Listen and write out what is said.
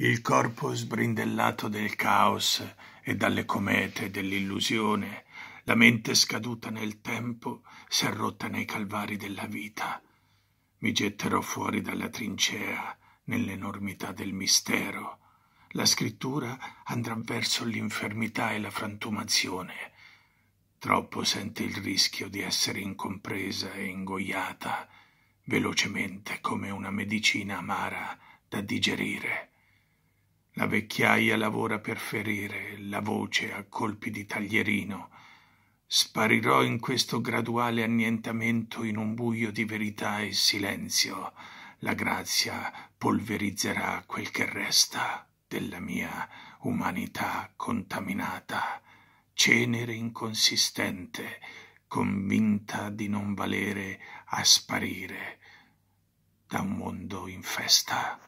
Il corpo sbrindellato del caos e dalle comete dell'illusione, la mente scaduta nel tempo, si è rotta nei calvari della vita. Mi getterò fuori dalla trincea, nell'enormità del mistero. La scrittura andrà verso l'infermità e la frantumazione. Troppo sente il rischio di essere incompresa e ingoiata, velocemente come una medicina amara da digerire. La vecchiaia lavora per ferire la voce a colpi di taglierino. Sparirò in questo graduale annientamento in un buio di verità e silenzio. La grazia polverizzerà quel che resta della mia umanità contaminata, cenere inconsistente, convinta di non valere a sparire da un mondo in festa.